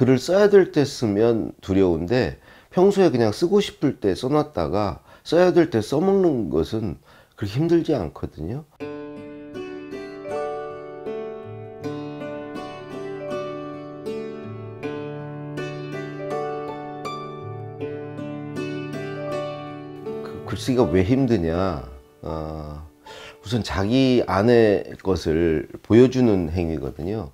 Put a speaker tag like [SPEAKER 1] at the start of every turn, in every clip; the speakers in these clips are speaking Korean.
[SPEAKER 1] 글을 써야 될 때 쓰면 두려운데 평소에 그냥 쓰고 싶을 때 써놨다가 써야 될 때 써먹는 것은 그렇게 힘들지 않거든요. 그 글쓰기가 왜 힘드냐? 어, 우선 자기 안의 것을 보여주는 행위거든요.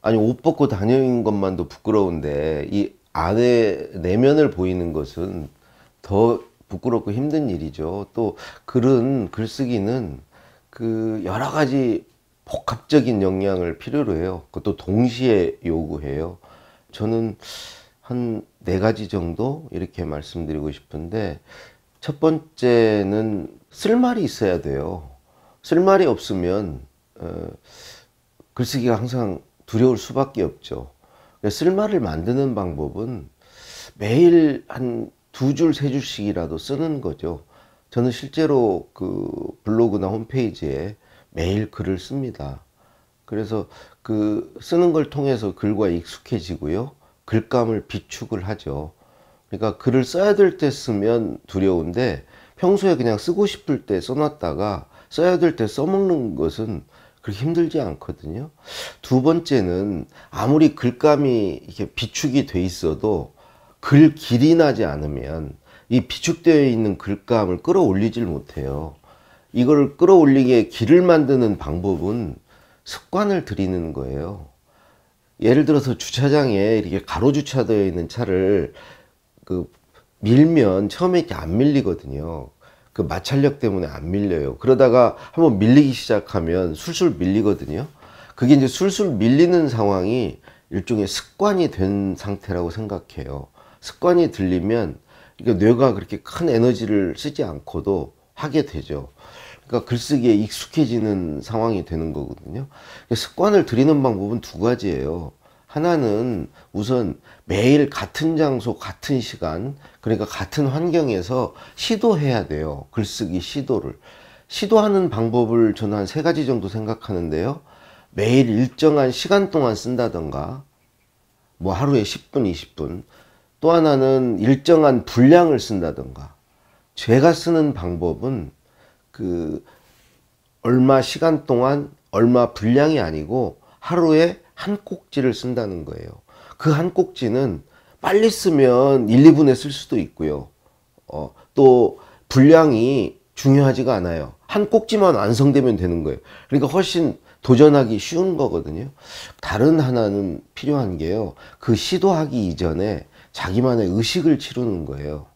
[SPEAKER 1] 아니 옷 벗고 다니는 것만도 부끄러운데 이 안에 내면을 보이는 것은 더 부끄럽고 힘든 일이죠. 또 글은 글쓰기는 그 여러 가지 복합적인 역량을 필요로 해요. 그것도 동시에 요구해요. 저는 한 네 가지 정도 이렇게 말씀드리고 싶은데 첫 번째는 쓸 말이 있어야 돼요. 쓸 말이 없으면 어, 글쓰기가 항상 두려울 수밖에 없죠. 그러니까 쓸말을 만드는 방법은 매일 한 두 줄, 세 줄씩이라도 쓰는 거죠. 저는 실제로 그 블로그나 홈페이지에 매일 글을 씁니다. 그래서 그 쓰는 걸 통해서 글과 익숙해지고요. 글감을 비축을 하죠. 그러니까 글을 써야 될 때 쓰면 두려운데 평소에 그냥 쓰고 싶을 때 써놨다가 써야 될 때 써먹는 것은 그렇게 힘들지 않거든요. 두 번째는 아무리 글감이 이렇게 비축이 돼 있어도 글 길이 나지 않으면 이 비축되어 있는 글감을 끌어올리질 못해요. 이걸 끌어올리게 길을 만드는 방법은 습관을 들이는 거예요. 예를 들어서 주차장에 이렇게 가로 주차되어 있는 차를 그 밀면 처음에 이렇게 안 밀리거든요. 그 마찰력 때문에 안 밀려요. 그러다가 한번 밀리기 시작하면 술술 밀리거든요. 그게 이제 술술 밀리는 상황이 일종의 습관이 된 상태라고 생각해요. 습관이 들리면 그러니까 뇌가 그렇게 큰 에너지를 쓰지 않고도 하게 되죠. 그러니까 글쓰기에 익숙해지는 상황이 되는 거거든요. 습관을 들이는 방법은 두 가지예요. 하나는 우선 매일 같은 장소, 같은 시간, 그러니까 같은 환경에서 시도해야 돼요. 글쓰기 시도를. 시도하는 방법을 저는 한 세 가지 정도 생각하는데요. 매일 일정한 시간 동안 쓴다던가, 뭐 하루에 10분, 20분. 또 하나는 일정한 분량을 쓴다던가. 제가 쓰는 방법은 그 얼마 시간 동안 얼마 분량이 아니고 하루에 한 꼭지를 쓴다는 거예요. 그 한 꼭지는 빨리 쓰면 1, 2분에 쓸 수도 있고요. 어, 또 분량이 중요하지가 않아요. 한 꼭지만 완성되면 되는 거예요. 그러니까 훨씬 도전하기 쉬운 거거든요. 다른 하나는 필요한 게요. 그 시도하기 이전에 자기만의 의식을 치르는 거예요.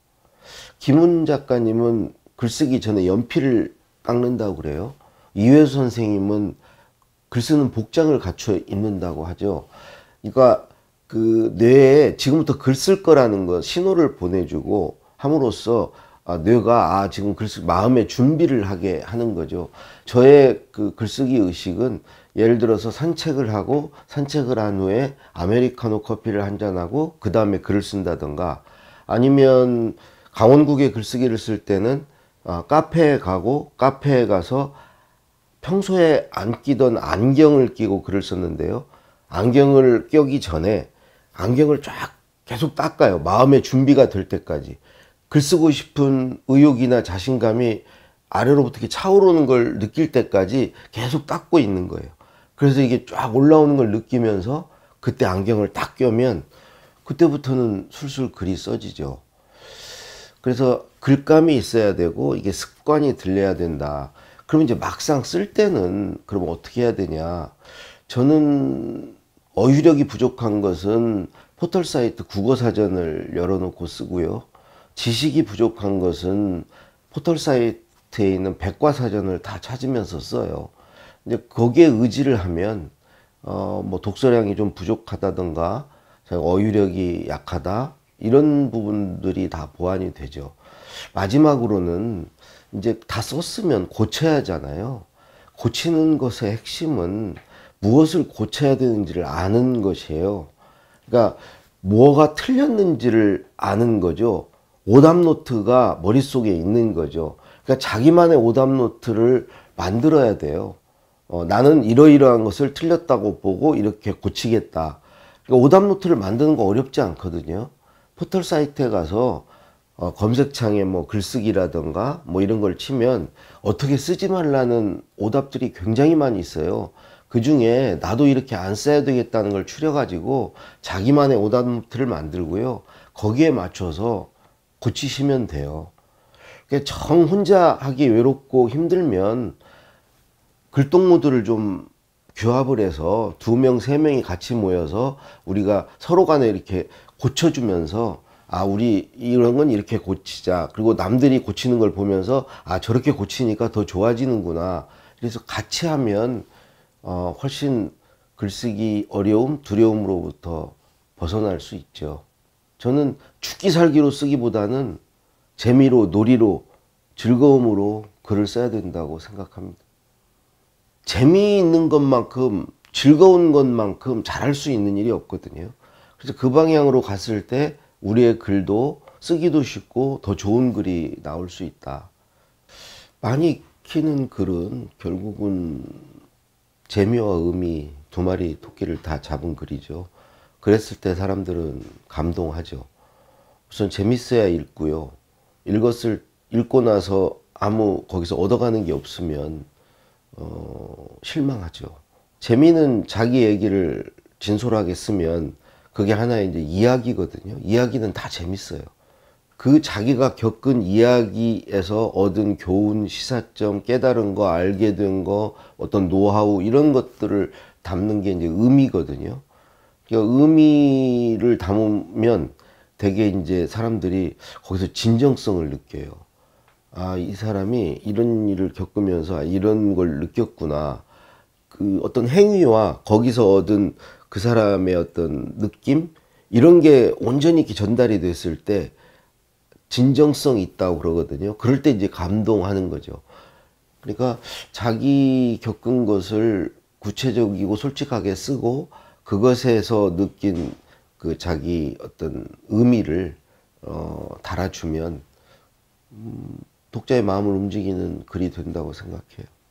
[SPEAKER 1] 김훈 작가님은 글쓰기 전에 연필을 깎는다고 그래요. 이회수 선생님은 글쓰는 복장을 갖춰 입는다고 하죠. 그러니까 그 뇌에 지금부터 글 쓸 거라는 것 신호를 보내주고 함으로써 아, 뇌가 아 지금 글쓰 마음의 준비를 하게 하는 거죠. 저의 그 글쓰기 의식은 예를 들어서 산책을 하고 산책을 한 후에 아메리카노 커피를 한잔 하고 그 다음에 글을 쓴다던가 아니면 강원국의 글쓰기를 쓸 때는 아, 카페에 가고 카페에 가서 평소에 안 끼던 안경을 끼고 글을 썼는데요. 안경을 껴기 전에 안경을 쫙 계속 닦아요. 마음의 준비가 될 때까지. 글 쓰고 싶은 의욕이나 자신감이 아래로부터 이렇게 차오르는 걸 느낄 때까지 계속 닦고 있는 거예요. 그래서 이게 쫙 올라오는 걸 느끼면서 그때 안경을 딱 껴면 그때부터는 술술 글이 써지죠. 그래서 글감이 있어야 되고 이게 습관이 들려야 된다. 그럼 이제 막상 쓸 때는 그럼 어떻게 해야 되냐? 저는 어휘력이 부족한 것은 포털 사이트 국어 사전을 열어놓고 쓰고요. 지식이 부족한 것은 포털 사이트에 있는 백과 사전을 다 찾으면서 써요. 이제 거기에 의지를 하면 어 뭐 독서량이 좀 부족하다든가 어휘력이 약하다 이런 부분들이 다 보완이 되죠. 마지막으로는 이제 다 썼으면 고쳐야 하잖아요. 고치는 것의 핵심은 무엇을 고쳐야 되는지를 아는 것이에요. 그러니까 뭐가 틀렸는지를 아는 거죠. 오답노트가 머릿속에 있는 거죠. 그러니까 자기만의 오답노트를 만들어야 돼요. 어, 나는 이러이러한 것을 틀렸다고 보고 이렇게 고치겠다. 그러니까 오답노트를 만드는 거 어렵지 않거든요. 포털 사이트에 가서 어, 검색창에 뭐 글쓰기라든가 뭐 이런 걸 치면 어떻게 쓰지 말라는 오답들이 굉장히 많이 있어요. 그 중에 나도 이렇게 안 써야 되겠다는 걸 추려가지고 자기만의 오답들을 만들고요. 거기에 맞춰서 고치시면 돼요. 그러니까 정 혼자 하기 외롭고 힘들면 글동무들을 좀 규합을 해서 두 명, 세 명이 같이 모여서 우리가 서로 간에 이렇게 고쳐주면서 아 우리 이런 건 이렇게 고치자 그리고 남들이 고치는 걸 보면서 아 저렇게 고치니까 더 좋아지는구나 그래서 같이 하면 어, 훨씬 글쓰기 어려움 두려움으로부터 벗어날 수 있죠 저는 죽기 살기로 쓰기보다는 재미로 놀이로 즐거움으로 글을 써야 된다고 생각합니다 재미있는 것만큼 즐거운 것만큼 잘할 수 있는 일이 없거든요 그래서 그 방향으로 갔을 때 우리의 글도 쓰기도 쉽고 더 좋은 글이 나올 수 있다. 많이 키는 글은 결국은 재미와 의미 두 마리 토끼를 다 잡은 글이죠. 그랬을 때 사람들은 감동하죠. 우선 재밌어야 읽고요. 읽었을 읽고 나서 아무 거기서 얻어가는 게 없으면 어, 실망하죠. 재미는 자기 얘기를 진솔하게 쓰면 그게 하나의 이제 이야기거든요. 이야기는 다 재밌어요. 그 자기가 겪은 이야기에서 얻은 교훈, 시사점, 깨달은 거, 알게 된 거, 어떤 노하우 이런 것들을 담는 게 이제 의미거든요. 그러니까 의미를 담으면 되게 이제 사람들이 거기서 진정성을 느껴요. 아, 이 사람이 이런 일을 겪으면서 아, 이런 걸 느꼈구나. 그 어떤 행위와 거기서 얻은 그 사람의 어떤 느낌 이런 게 온전히 전달이 됐을 때진정성 있다고 그러거든요. 그럴 때 이제 감동하는 거죠. 그러니까 자기 겪은 것을 구체적이고 솔직하게 쓰고 그것에서 느낀 그 자기 어떤 의미를 어, 달아주면 음, 독자의 마음을 움직이는 글이 된다고 생각해요.